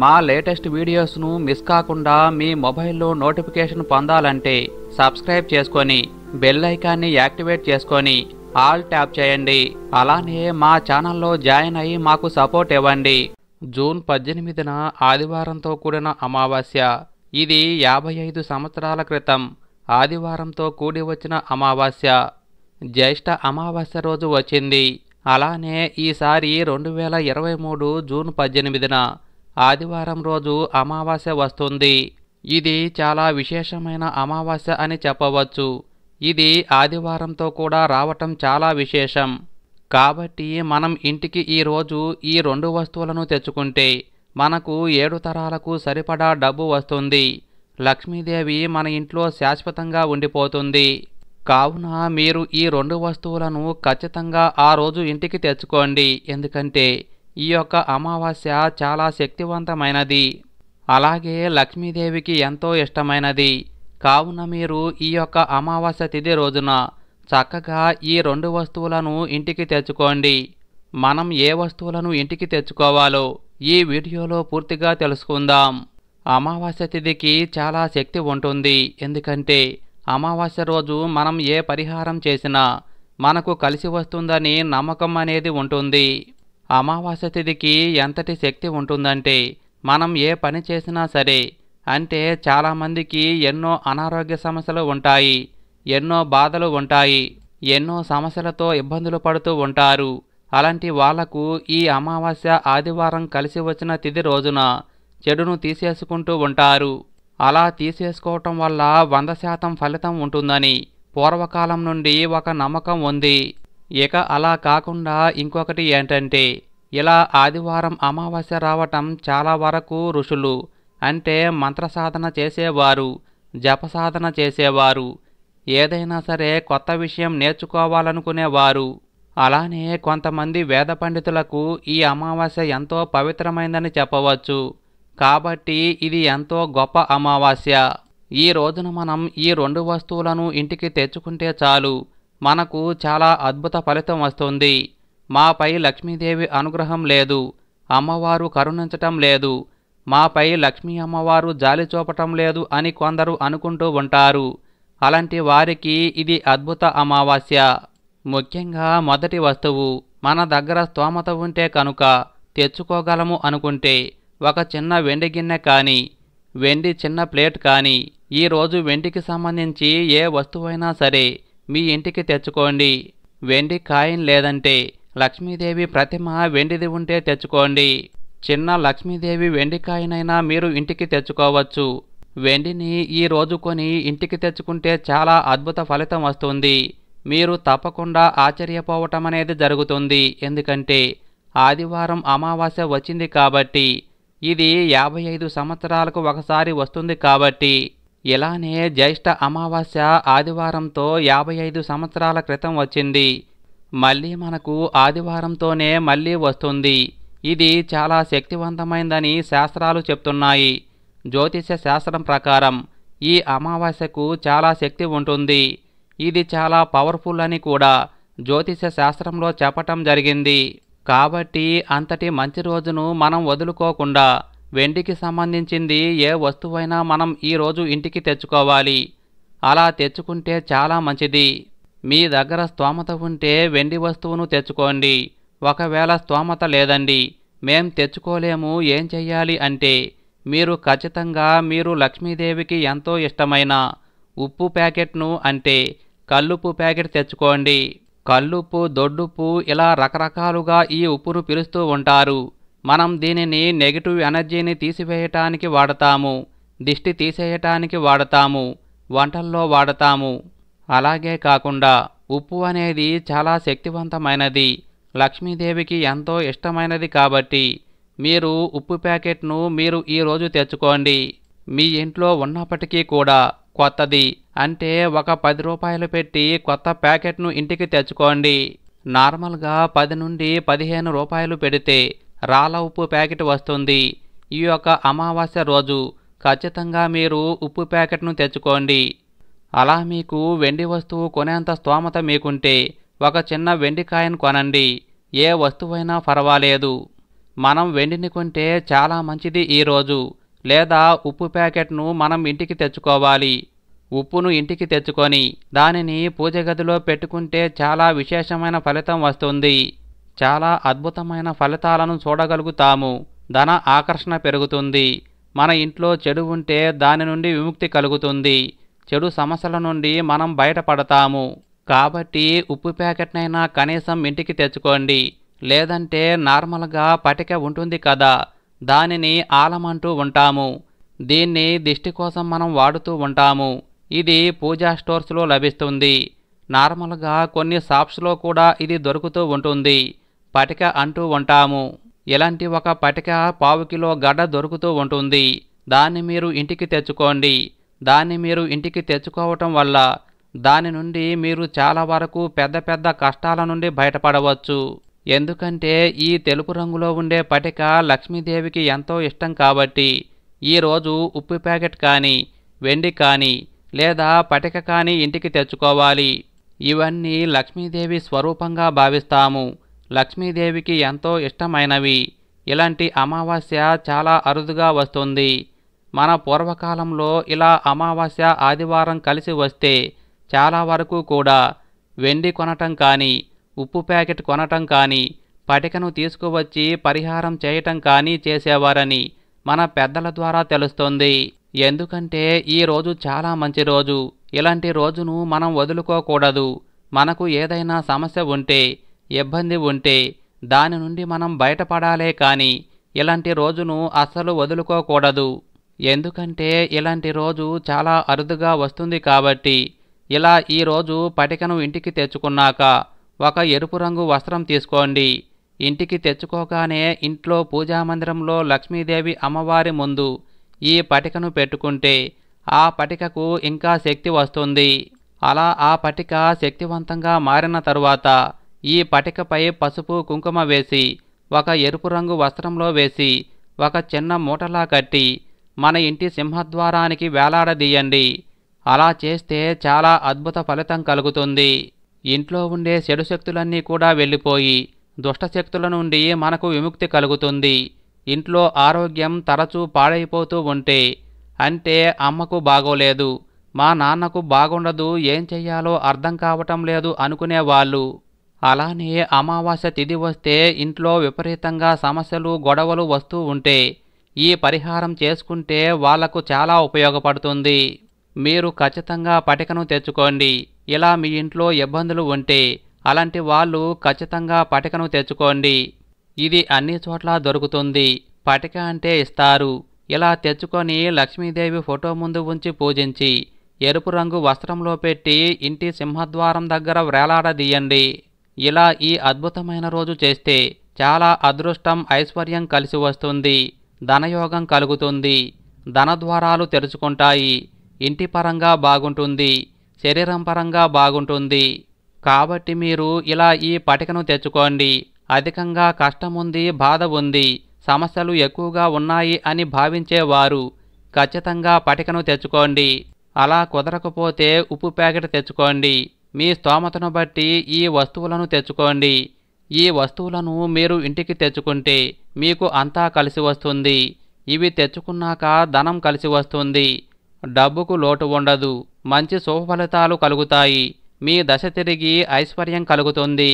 మా latest వీడియోస్ను miss కాకుండా మీ మొబైల్లో నోటిఫికేషన్ పొందాలంటే సబ్స్క్రైబ్ చేసుకొని బెల్ ఐకాన్ని యాక్టివేట్ చేసుకొని ఆల్ ట్యాప్ చేయండి అలానే మా ఛానల్లో జాయిన్ అయ్యి మాకు సపోర్ట్ ఇవ్వండి జూన్ పద్దెనిమిదిన ఆదివారంతో కూడిన అమావాస్య ఇది యాభై ఐదు సంవత్సరాల క్రితం ఆదివారంతో కూడి వచ్చిన అమావాస్య జ్యేష్ఠ అమావాస్య రోజు వచ్చింది అలానే ఈసారి రెండు వేల ఇరవై మూడు జూన్ పద్దెనిమిదిన ఆదివారం రోజు అమావాస్య వస్తుంది ఇది చాలా విశేషమైన అమావాస్య అని చెప్పవచ్చు ఇది ఆదివారంతో కూడా రావటం చాలా విశేషం కాబట్టి మనం ఇంటికి ఈరోజు ఈ రెండు వస్తువులను తెచ్చుకుంటే మనకు ఏడు తరాలకు సరిపడా డబ్బు వస్తుంది లక్ష్మీదేవి మన ఇంట్లో శాశ్వతంగా ఉండిపోతుంది కావున మీరు ఈ రెండు వస్తువులను ఖచ్చితంగా ఆ రోజు ఇంటికి తెచ్చుకోండి ఎందుకంటే ఈ యొక్క అమావాస్య చాలా శక్తివంతమైనది అలాగే లక్ష్మీదేవికి ఎంతో ఇష్టమైనది కావున మీరు ఈ యొక్క అమావాస్య తిథి రోజున చక్కగా ఈ రెండు వస్తువులను ఇంటికి తెచ్చుకోండి మనం ఏ వస్తువులను ఇంటికి తెచ్చుకోవాలో ఈ వీడియోలో పూర్తిగా తెలుసుకుందాం అమావాస్య తిథికి చాలా శక్తి ఉంటుంది ఎందుకంటే అమావాస్య రోజు మనం ఏ పరిహారం చేసినా మనకు కలిసి వస్తుందని నమ్మకం అనేది ఉంటుంది అమావాస్య తిథికి ఎంతటి శక్తి ఉంటుందంటే మనం ఏ పని చేసినా సరే అంటే చాలామందికి ఎన్నో అనారోగ్య సమస్యలు ఉంటాయి ఎన్నో బాధలు ఉంటాయి ఎన్నో సమస్యలతో ఇబ్బందులు పడుతూ ఉంటారు అలాంటి వాళ్లకు ఈ అమావాస్య ఆదివారం కలిసి వచ్చిన తిథి రోజున చెడును తీసేసుకుంటూ ఉంటారు అలా తీసేసుకోవటం వల్ల వంద శాతం ఫలితం ఉంటుందని పూర్వకాలం నుండి ఒక నమ్మకం ఉంది ఇక అలా కాకుండా ఇంకొకటి ఏంటంటే ఇలా ఆదివారం అమావాస్య రావటం చాలా వరకు ఋషులు అంటే మంత్రసాధన చేసేవారు జపసాధన చేసేవారు ఏదైనా సరే కొత్త విషయం నేర్చుకోవాలనుకునేవారు అలానే కొంతమంది వేద పండితులకు ఈ అమావాస్య ఎంతో పవిత్రమైందని చెప్పవచ్చు కాబట్టి ఇది ఎంతో గొప్ప అమావాస్య ఈ రోజున మనం ఈ రెండు వస్తువులను ఇంటికి తెచ్చుకుంటే చాలు మనకు చాలా అద్భుత ఫలితం వస్తుంది మాపై లక్ష్మీదేవి అనుగ్రహం లేదు అమ్మవారు కరుణించటం లేదు మాపై లక్ష్మీ అమ్మవారు జాలి చూపటం లేదు అని కొందరు అనుకుంటూ ఉంటారు అలాంటి వారికి ఇది అద్భుత అమావాస్య ముఖ్యంగా మొదటి వస్తువు మన దగ్గర స్తోమత ఉంటే కనుక తెచ్చుకోగలము అనుకుంటే ఒక చిన్న వెండి గిన్నె కానీ వెండి చిన్న ప్లేట్ కానీ ఈరోజు వెండికి సంబంధించి ఏ వస్తువైనా సరే మీ ఇంటికి తెచ్చుకోండి వెండి కాయిన్ లేదంటే లక్ష్మీదేవి ప్రతిమ వెండిది ఉంటే తెచ్చుకోండి చిన్న లక్ష్మీదేవి వెండి కాయినైనా మీరు ఇంటికి తెచ్చుకోవచ్చు వెండిని ఈ రోజు కొని ఇంటికి తెచ్చుకుంటే చాలా అద్భుత ఫలితం వస్తుంది మీరు తప్పకుండా ఆశ్చర్యపోవటం అనేది జరుగుతుంది ఎందుకంటే ఆదివారం అమావాస్య వచ్చింది కాబట్టి ఇది యాభై ఐదు సంవత్సరాలకు ఒకసారి వస్తుంది కాబట్టి ఇలానే జ్యేష్ఠ అమావాస్య ఆదివారంతో యాభై ఐదు సంవత్సరాల క్రితం వచ్చింది మళ్ళీ మనకు ఆదివారంతోనే మళ్ళీ వస్తుంది ఇది చాలా శక్తివంతమైందని శాస్త్రాలు చెప్తున్నాయి జ్యోతిష్య శాస్త్రం ప్రకారం ఈ అమావాస్యకు చాలా శక్తి ఉంటుంది ఇది చాలా పవర్ఫుల్ అని కూడా జ్యోతిష్య శాస్త్రంలో చెప్పటం జరిగింది కాబట్టి అంతటి మంచి రోజును మనం వదులుకోకుండా వెండికి సంబంధించింది ఏ వస్తువైనా మనం ఈరోజు ఇంటికి తెచ్చుకోవాలి అలా తెచ్చుకుంటే చాలా మంచిది మీ దగ్గర స్తోమత ఉంటే వెండి వస్తువును తెచ్చుకోండి ఒకవేళ స్తోమత లేదండి మేం తెచ్చుకోలేము ఏం చెయ్యాలి అంటే మీరు ఖచ్చితంగా మీరు లక్ష్మీదేవికి ఎంతో ఇష్టమైన ఉప్పు ప్యాకెట్ను అంటే కల్లుప్పు ప్యాకెట్ తెచ్చుకోండి కల్లుప్పు దొడ్డుప్పు ఇలా రకరకాలుగా ఈ ఉప్పును పిలుస్తూ ఉంటారు మనం దీనిని నెగిటివ్ ఎనర్జీని తీసివేయటానికి వాడతాము దిష్టి తీసేయటానికి వాడతాము వంటల్లో వాడతాము అలాగే కాకుండా ఉప్పు అనేది చాలా శక్తివంతమైనది లక్ష్మీదేవికి ఎంతో ఇష్టమైనది కాబట్టి మీరు ఉప్పు ప్యాకెట్ను మీరు ఈరోజు తెచ్చుకోండి మీ ఇంట్లో ఉన్నప్పటికీ కూడా కొత్తది అంటే ఒక పది రూపాయలు పెట్టి కొత్త ప్యాకెట్ను ఇంటికి తెచ్చుకోండి నార్మల్గా పది నుండి పదిహేను రూపాయలు పెడితే రాళ్ళ ఉప్పు ప్యాకెట్ వస్తుంది ఈ యొక్క అమావాస్య రోజు ఖచ్చితంగా మీరు ఉప్పు ప్యాకెట్ను తెచ్చుకోండి అలా మీకు వెండి వస్తువు కొనేంత స్తోమత మీకుంటే ఒక చిన్న వెండి కాయను కొనండి ఏ వస్తువైనా పర్వాలేదు మనం వెండిని కొంటే చాలా మంచిది ఈరోజు లేదా ఉప్పు ప్యాకెట్ను మనం ఇంటికి తెచ్చుకోవాలి ఉప్పును ఇంటికి తెచ్చుకొని దానిని పూజ గదిలో పెట్టుకుంటే చాలా విశేషమైన ఫలితం వస్తుంది చాలా అద్భుతమైన ఫలితాలను చూడగలుగుతాము ధన ఆకర్షణ పెరుగుతుంది మన ఇంట్లో చెడు ఉంటే దాని నుండి విముక్తి కలుగుతుంది చెడు సమస్యల నుండి మనం బయటపడతాము కాబట్టి ఉప్పు ప్యాకెట్నైనా కనీసం ఇంటికి తెచ్చుకోండి లేదంటే నార్మల్గా పటిక ఉంటుంది కదా దానిని ఆలమంటూ ఉంటాము దీన్ని దిష్టి కోసం మనం వాడుతూ ఉంటాము ఇది పూజా స్టోర్స్లో లభిస్తుంది నార్మల్గా కొన్ని షాప్స్లో కూడా ఇది దొరుకుతూ ఉంటుంది పటిక అంటూ ఉంటాము ఇలాంటి ఒక పటిక పావు కిలో గడ్డ దొరుకుతూ ఉంటుంది దాన్ని మీరు ఇంటికి తెచ్చుకోండి దాన్ని మీరు ఇంటికి తెచ్చుకోవటం వల్ల దాని నుండి మీరు చాలా వరకు పెద్ద పెద్ద కష్టాల నుండి బయటపడవచ్చు ఎందుకంటే ఈ తెలుపు రంగులో ఉండే పటిక లక్ష్మీదేవికి ఎంతో ఇష్టం కాబట్టి ఈరోజు ఉప్పు ప్యాకెట్ కానీ వెండి కానీ లేదా పటిక కానీ ఇంటికి తెచ్చుకోవాలి ఇవన్నీ లక్ష్మీదేవి స్వరూపంగా భావిస్తాము లక్ష్మీదేవికి ఎంతో ఇష్టమైనవి ఇలాంటి అమావాస్య చాలా అరుదుగా వస్తుంది మన పూర్వకాలంలో ఇలా అమావాస్య ఆదివారం కలిసి వస్తే చాలా వరకు కూడా వెండి కొనటం కానీ ఉప్పు ప్యాకెట్ కొనటం కానీ పటికను తీసుకువచ్చి పరిహారం చేయటం కానీ చేసేవారని మన పెద్దల ద్వారా తెలుస్తోంది ఎందుకంటే ఈ రోజు చాలా మంచి రోజు ఇలాంటి రోజును మనం వదులుకోకూడదు మనకు ఏదైనా సమస్య ఉంటే ఇబ్బంది ఉంటే దాని నుండి మనం బయటపడాలే కానీ ఇలాంటి రోజును అస్సలు వదులుకోకూడదు ఎందుకంటే ఇలాంటి రోజు చాలా అరుదుగా వస్తుంది కాబట్టి ఇలా ఈరోజు పటికను ఇంటికి తెచ్చుకున్నాక ఒక ఎరుపు రంగు వస్త్రం తీసుకోండి ఇంటికి తెచ్చుకోగానే ఇంట్లో పూజామందిరంలో లక్ష్మీదేవి అమ్మవారి ముందు ఈ పటికను పెట్టుకుంటే ఆ పటికకు ఇంకా శక్తి వస్తుంది అలా ఆ పటిక శక్తివంతంగా మారిన తరువాత ఈ పటికపై పసుపు కుంకుమ వేసి ఒక ఎరుపు రంగు వస్త్రంలో వేసి ఒక చిన్న మూటలా కట్టి మన ఇంటి సింహద్వారానికి వేలాడదీయండి అలా చేస్తే చాలా అద్భుత ఫలితం కలుగుతుంది ఇంట్లో ఉండే చెడు శక్తులన్నీ కూడా వెళ్ళిపోయి దుష్టశక్తుల నుండి మనకు విముక్తి కలుగుతుంది ఇంట్లో ఆరోగ్యం తరచూ పాడైపోతూ ఉంటే అంటే అమ్మకు బాగోలేదు మా నాన్నకు బాగుండదు ఏం చెయ్యాలో అర్థం కావటం లేదు అనుకునేవాళ్ళు అలానే అమావాస్య తిథి వస్తే ఇంట్లో విపరీతంగా సమస్యలు గొడవలు వస్తూ ఉంటే ఈ పరిహారం చేసుకుంటే వాళ్లకు చాలా ఉపయోగపడుతుంది మీరు ఖచ్చితంగా పటికను తెచ్చుకోండి ఇలా మీ ఇంట్లో ఇబ్బందులు ఉంటే అలాంటి వాళ్ళు ఖచ్చితంగా పటికను తెచ్చుకోండి ఇది అన్ని చోట్ల దొరుకుతుంది పటిక అంటే ఇస్తారు ఇలా తెచ్చుకొని లక్ష్మీదేవి ఫోటో ముందు ఉంచి పూజించి ఎరుపు రంగు వస్త్రంలో పెట్టి ఇంటి సింహద్వారం దగ్గర వేలాడదీయండి ఇలా ఈ అద్భుతమైన రోజు చేస్తే చాలా అదృష్టం ఐశ్వర్యం కలిసి వస్తుంది ధనయోగం కలుగుతుంది ధనద్వారాలు తెరుచుకుంటాయి ఇంటి పరంగా బాగుంటుంది శరీరం పరంగా బాగుంటుంది కాబట్టి మీరు ఇలా ఈ పటికను తెచ్చుకోండి అధికంగా కష్టముంది బాధ ఉంది సమస్యలు ఎక్కువగా ఉన్నాయి అని భావించేవారు ఖచ్చితంగా పటికను తెచ్చుకోండి అలా కుదరకపోతే ఉప్పు ప్యాకెట్ తెచ్చుకోండి మీ స్తోమతను బట్టి ఈ వస్తువులను తెచ్చుకోండి ఈ వస్తువులను మీరు ఇంటికి తెచ్చుకుంటే మీకు అంతా కలిసి వస్తుంది ఇవి తెచ్చుకున్నాక ధనం కలిసి వస్తుంది డబ్బుకు లోటు ఉండదు మంచి ఫలితాలు కలుగుతాయి మీ దశ తిరిగి ఐశ్వర్యం కలుగుతుంది